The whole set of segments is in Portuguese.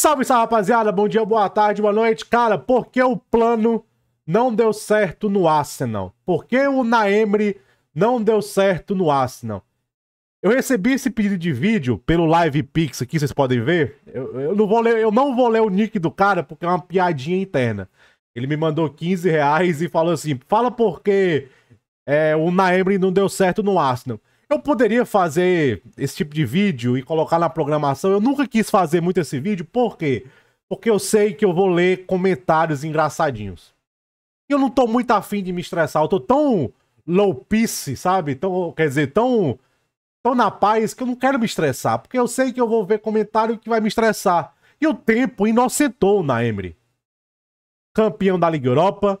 Salve, salve, rapaziada. Bom dia, boa tarde, boa noite. Cara, por que o plano não deu certo no Arsenal? Por que o Naemri não deu certo no Arsenal? Eu recebi esse pedido de vídeo pelo Live Pix aqui, vocês podem ver. Eu, eu, não vou ler, eu não vou ler o nick do cara porque é uma piadinha interna. Ele me mandou 15 reais e falou assim: fala por que é, o Naemri não deu certo no Arsenal eu poderia fazer esse tipo de vídeo e colocar na programação. Eu nunca quis fazer muito esse vídeo, por quê? Porque eu sei que eu vou ler comentários engraçadinhos. Eu não tô muito afim de me estressar, eu tô tão low piece, sabe? Tão, quer dizer, tão, tão na paz que eu não quero me estressar, porque eu sei que eu vou ver comentário que vai me estressar. E o tempo inocentou na Emery. Campeão da Liga Europa,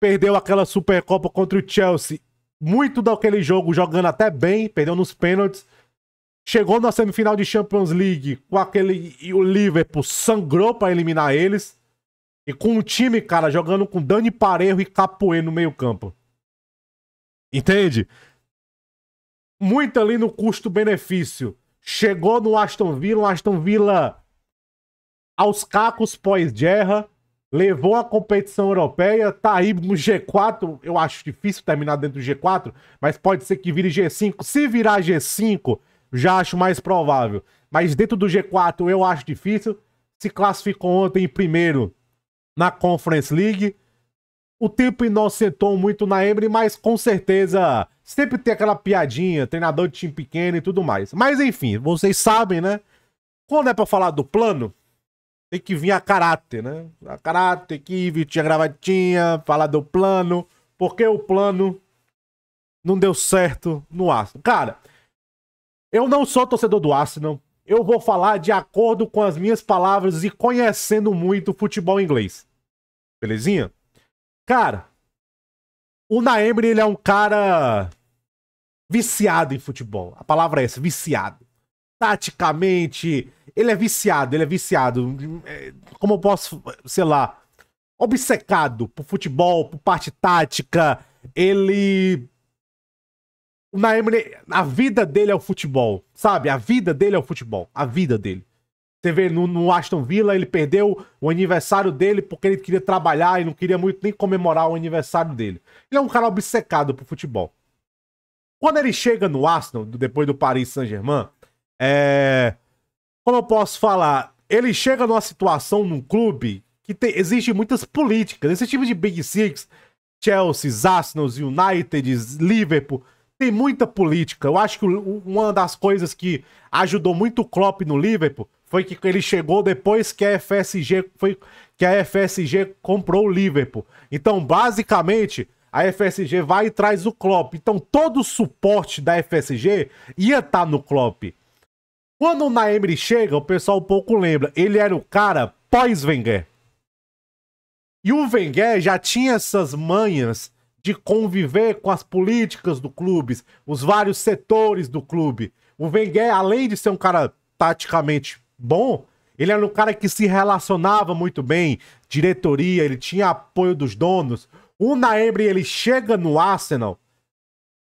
perdeu aquela Supercopa contra o Chelsea muito daquele jogo jogando até bem, perdeu nos pênaltis. Chegou na semifinal de Champions League com aquele. E o Liverpool sangrou para eliminar eles. E com o time, cara, jogando com Dani Parejo e Capoe no meio-campo. Entende? Muito ali no custo-benefício. Chegou no Aston Villa, um Aston Villa aos cacos pós-guerra levou a competição europeia, tá aí no G4. Eu acho difícil terminar dentro do G4, mas pode ser que vire G5. Se virar G5, já acho mais provável. Mas dentro do G4 eu acho difícil. Se classificou ontem em primeiro na Conference League. O tempo inocentou muito na Embre, mas com certeza sempre tem aquela piadinha, treinador de time pequeno e tudo mais. Mas enfim, vocês sabem, né? Quando é para falar do plano, tem que vir a caráter, né? A caráter que vestir a gravatinha, falar do plano, porque o plano não deu certo no Arsenal. Cara, eu não sou torcedor do Arsenal. Eu vou falar de acordo com as minhas palavras e conhecendo muito o futebol inglês. Belezinha? Cara, o Naemri ele é um cara viciado em futebol. A palavra é essa, viciado. Taticamente, ele é viciado, ele é viciado. É, como eu posso, sei lá, obcecado por futebol, por parte tática. Ele. Na a vida dele é o futebol, sabe? A vida dele é o futebol. A vida dele. Você vê no, no, Aston Villa, ele perdeu o aniversário dele porque ele queria trabalhar e não queria muito nem comemorar o aniversário dele. Ele é um cara obcecado por futebol. Quando ele chega no Aston depois do Paris Saint-Germain, é como eu posso falar, ele chega numa situação num clube que tem, existe muitas políticas. Esse time de Big Six, Chelsea, Arsenal, United, Liverpool, tem muita política. Eu acho que uma das coisas que ajudou muito o Klopp no Liverpool foi que ele chegou depois que a FSG foi que a FSG comprou o Liverpool. Então, basicamente, a FSG vai e traz o Klopp. Então, todo o suporte da FSG ia estar tá no Klopp. Quando o Naemir chega, o pessoal pouco lembra. Ele era o cara pós-Wenger. E o Wenger já tinha essas manhas de conviver com as políticas do clube, os vários setores do clube. O Wenger, além de ser um cara taticamente bom, ele era um cara que se relacionava muito bem, diretoria, ele tinha apoio dos donos. O Naembre, ele chega no Arsenal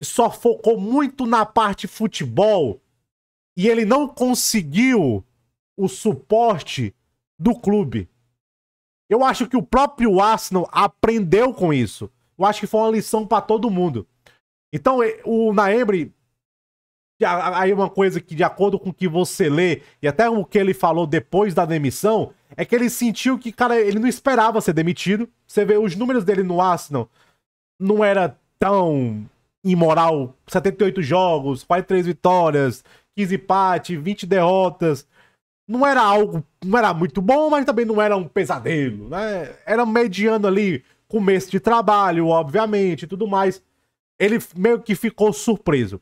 e só focou muito na parte futebol e ele não conseguiu o suporte do clube. Eu acho que o próprio Arsenal aprendeu com isso. Eu acho que foi uma lição para todo mundo. Então, o Naembre, aí uma coisa que de acordo com o que você lê e até o que ele falou depois da demissão, é que ele sentiu que, cara, ele não esperava ser demitido. Você vê os números dele no Arsenal não era tão imoral, 78 jogos, 43 vitórias, 15 empates, 20 derrotas. Não era algo, não era muito bom, mas também não era um pesadelo, né? Era mediano ali, começo de trabalho, obviamente, e tudo mais. Ele meio que ficou surpreso.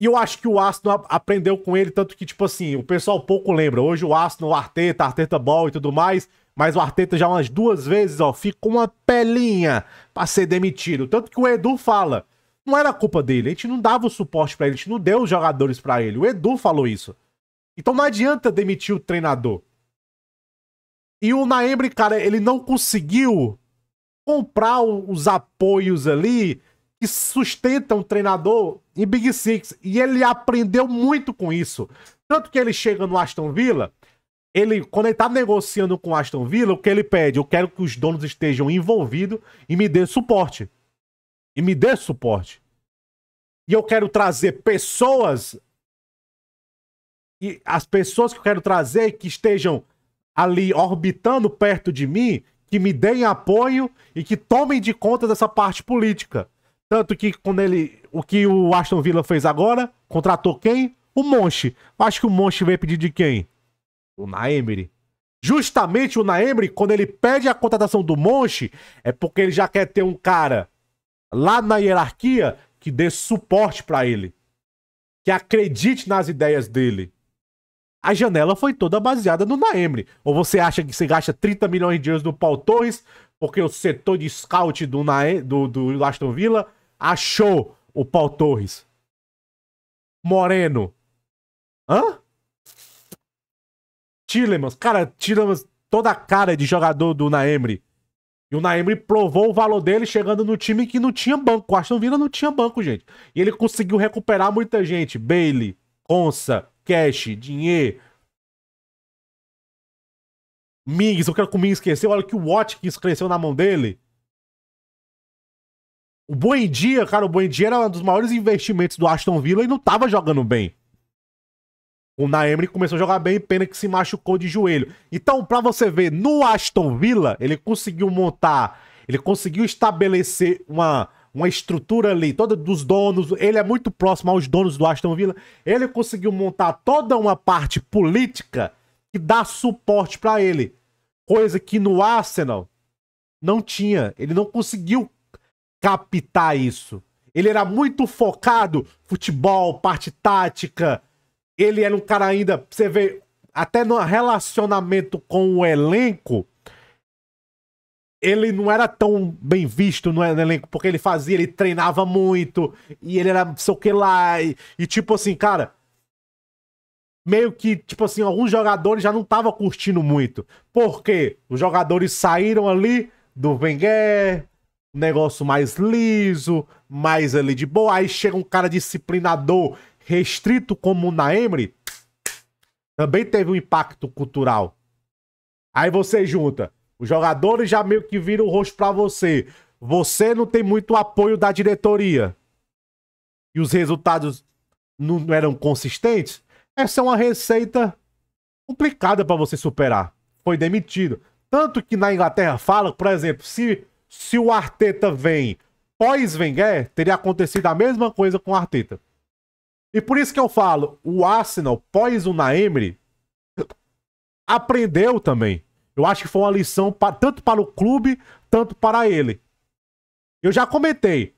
E eu acho que o Aston aprendeu com ele, tanto que, tipo assim, o pessoal pouco lembra. Hoje o Aston, o Arteta, Arteta Ball e tudo mais, mas o Arteta já umas duas vezes, ó, fica uma pelinha pra ser demitido. Tanto que o Edu fala, não era culpa dele. A gente não dava o suporte para ele, a gente não deu os jogadores para ele. O Edu falou isso. Então não adianta demitir o treinador. E o Naembre, cara, ele não conseguiu comprar os apoios ali que sustentam o treinador em Big Six. E ele aprendeu muito com isso. Tanto que ele chega no Aston Villa, ele, quando ele tá negociando com o Aston Villa, o que ele pede? Eu quero que os donos estejam envolvidos e me dê suporte e me dê suporte. E eu quero trazer pessoas e as pessoas que eu quero trazer que estejam ali orbitando perto de mim, que me deem apoio e que tomem de conta dessa parte política. Tanto que quando ele, o que o Aston Villa fez agora, contratou quem? O Monche. Acho que o Monche veio pedir de quem? O Naemiri. Justamente o Naemiri, quando ele pede a contratação do Monche, é porque ele já quer ter um cara lá na hierarquia que dê suporte para ele, que acredite nas ideias dele. A janela foi toda baseada no Naemri. Ou você acha que você gasta 30 milhões de euros no Paul Torres, porque o setor de scout do, Naem, do, do Aston Villa achou o Paul Torres? Moreno. Hã? Tillemans. Cara, Tillemans, toda a cara de jogador do Naemri. E o Naemri provou o valor dele chegando no time que não tinha banco. O Aston Villa não tinha banco, gente. E ele conseguiu recuperar muita gente. Bailey, Consa, Cash, Dinheiro. Mings, eu quero que o Mings cresceu. Olha que o Watkins cresceu na mão dele. O Buendia, cara, o Buendia era um dos maiores investimentos do Aston Villa e não tava jogando bem. O Naemri começou a jogar bem, pena que se machucou de joelho. Então, para você ver, no Aston Villa, ele conseguiu montar, ele conseguiu estabelecer uma, uma estrutura ali, toda dos donos, ele é muito próximo aos donos do Aston Villa. Ele conseguiu montar toda uma parte política que dá suporte para ele. Coisa que no Arsenal não tinha. Ele não conseguiu captar isso. Ele era muito focado futebol, parte tática, ele era um cara ainda, você vê, até no relacionamento com o elenco, ele não era tão bem visto no elenco, porque ele fazia, ele treinava muito, e ele era não sei o que lá, e, e tipo assim, cara, meio que, tipo assim, alguns jogadores já não estavam curtindo muito. porque Os jogadores saíram ali do Wenger, negócio mais liso, mais ali de boa, aí chega um cara disciplinador restrito como na Emery, também teve um impacto cultural. Aí você junta, os jogadores já meio que viram o rosto para você. Você não tem muito apoio da diretoria. E os resultados não eram consistentes. Essa é uma receita complicada para você superar. Foi demitido. Tanto que na Inglaterra fala, por exemplo, se, se o Arteta vem pós-Wenger, teria acontecido a mesma coisa com o Arteta. E por isso que eu falo, o Arsenal, pós o Naemri, aprendeu também. Eu acho que foi uma lição pra, tanto para o clube, tanto para ele. Eu já comentei.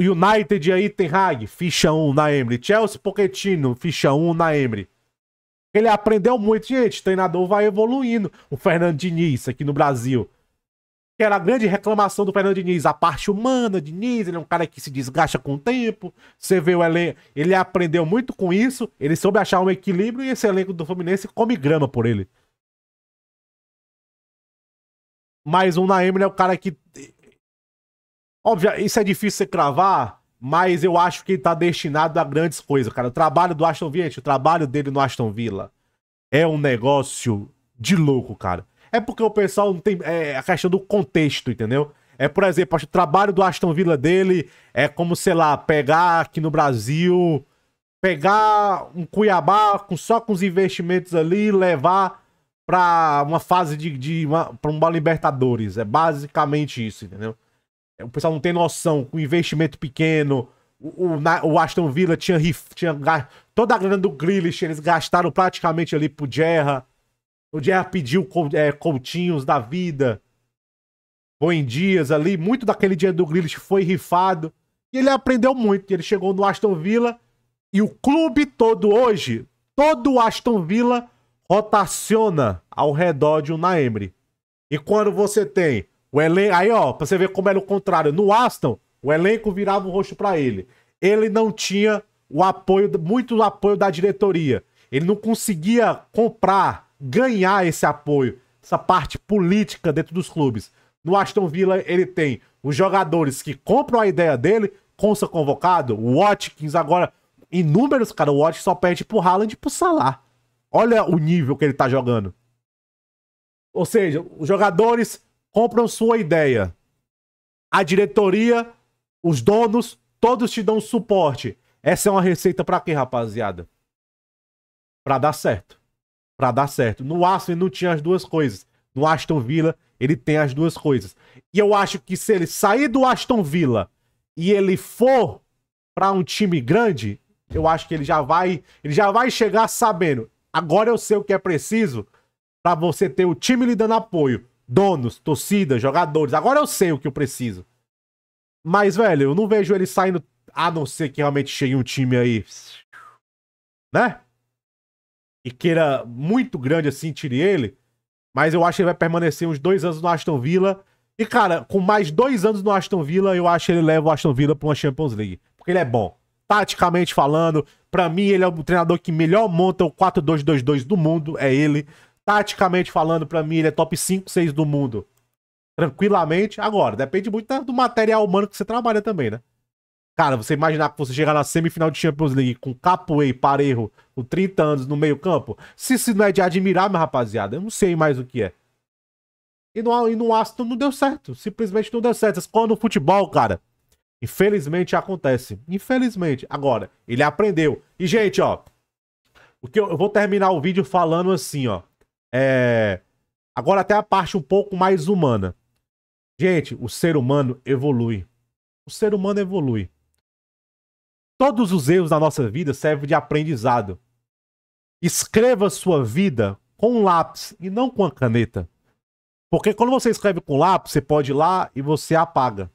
United aí, Ten Hag, ficha 1 na Chelsea, Pochettino, ficha 1 na Ele aprendeu muito, gente. O treinador vai evoluindo. O Fernando Diniz aqui no Brasil que era a grande reclamação do Fernando Diniz, a parte humana, Diniz, ele é um cara que se desgasta com o tempo, você vê o elenco, ele aprendeu muito com isso, ele soube achar um equilíbrio e esse elenco do Fluminense come grama por ele. Mas o Naemir é o cara que... Óbvio, isso é difícil você cravar, mas eu acho que ele tá destinado a grandes coisas, cara. O trabalho do Aston Villa, gente, o trabalho dele no Aston Villa é um negócio de louco, cara. É porque o pessoal não tem é, a questão do contexto, entendeu? É, por exemplo, acho o trabalho do Aston Villa dele é como, sei lá, pegar aqui no Brasil, pegar um Cuiabá com, só com os investimentos ali e levar para uma fase de, de para uma Libertadores. É basicamente isso, entendeu? É, o pessoal não tem noção, com investimento pequeno, o, o, o Aston Villa tinha, tinha toda a grana do Grealish, eles gastaram praticamente ali pro Gerra. O Gerra pediu é, da vida. em dias ali. Muito daquele dia do Grilich foi rifado. E ele aprendeu muito. Ele chegou no Aston Villa. E o clube todo hoje, todo o Aston Villa rotaciona ao redor de um Naemri. E quando você tem o elenco. Aí, ó, pra você ver como era o contrário. No Aston, o elenco virava o rosto para ele. Ele não tinha o apoio, muito apoio da diretoria. Ele não conseguia comprar ganhar esse apoio, essa parte política dentro dos clubes. No Aston Villa, ele tem os jogadores que compram a ideia dele, Consta convocado, o Watkins agora, inúmeros, cara, o Watkins só perde pro Haaland e pro Salah. Olha o nível que ele tá jogando. Ou seja, os jogadores compram sua ideia. A diretoria, os donos, todos te dão suporte. Essa é uma receita para quê, rapaziada? Para dar certo para dar certo. No Aston ele não tinha as duas coisas. No Aston Villa ele tem as duas coisas. E eu acho que se ele sair do Aston Villa e ele for para um time grande, eu acho que ele já vai, ele já vai chegar sabendo. Agora eu sei o que é preciso para você ter o time lhe dando apoio, donos, torcida, jogadores. Agora eu sei o que eu preciso. Mas velho, eu não vejo ele saindo a não ser que realmente chegue um time aí, né? e queira muito grande assim, tire ele. Mas eu acho que ele vai permanecer uns dois anos no Aston Villa. E, cara, com mais dois anos no Aston Villa, eu acho que ele leva o Aston Villa pra uma Champions League. Porque ele é bom. Taticamente falando, para mim ele é o treinador que melhor monta o 4-2-2-2 do mundo, é ele. Taticamente falando, para mim ele é top 5, 6 do mundo. Tranquilamente. Agora, depende muito do material humano que você trabalha também, né? Cara, você imaginar que você chegar na semifinal de Champions League com Capoe e Parejo, com 30 anos no meio-campo, se isso não é de admirar, meu rapaziada, eu não sei mais o que é. E no, e no Aston não deu certo. Simplesmente não deu certo. Essa escola no futebol, cara. Infelizmente acontece. Infelizmente. Agora, ele aprendeu. E, gente, ó. O que eu, eu vou terminar o vídeo falando assim, ó. É. Agora até a parte um pouco mais humana. Gente, o ser humano evolui. O ser humano evolui. Todos os erros da nossa vida servem de aprendizado. Escreva sua vida com um lápis e não com a caneta. Porque quando você escreve com lápis, você pode ir lá e você apaga.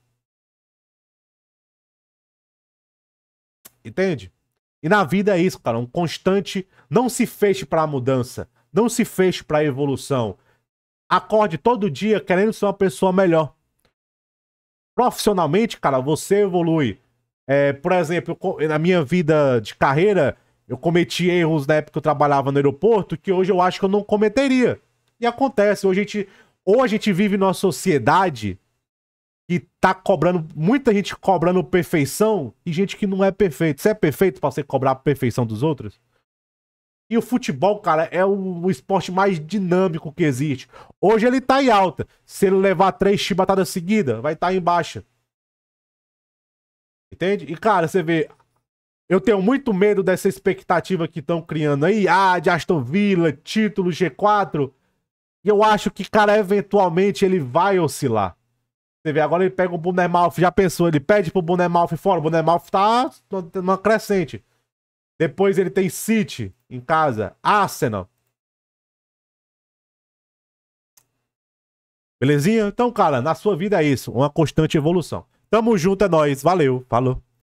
Entende? E na vida é isso, cara, um constante, não se feche para a mudança, não se feche para a evolução. Acorde todo dia querendo ser uma pessoa melhor. Profissionalmente, cara, você evolui. É, por exemplo, eu, na minha vida de carreira, eu cometi erros na época que eu trabalhava no aeroporto que hoje eu acho que eu não cometeria. E acontece, hoje a gente, ou a gente vive numa sociedade que tá cobrando, muita gente cobrando perfeição e gente que não é perfeito. Você é perfeito para você cobrar a perfeição dos outros? E o futebol, cara, é o, esporte mais dinâmico que existe. Hoje ele tá em alta. Se ele levar três chibatadas seguidas, vai estar tá em baixa. Entende? E, cara, você vê. Eu tenho muito medo dessa expectativa que estão criando aí. Ah, de Aston Villa, título G4. eu acho que, cara, eventualmente ele vai oscilar. Você vê, agora ele pega o Malf já pensou, ele pede pro Malf fora. O Malf tá numa crescente. Depois ele tem City em casa, Arsenal. Belezinha? Então, cara, na sua vida é isso, uma constante evolução. Tamo junto, é nóis. Valeu. Falou.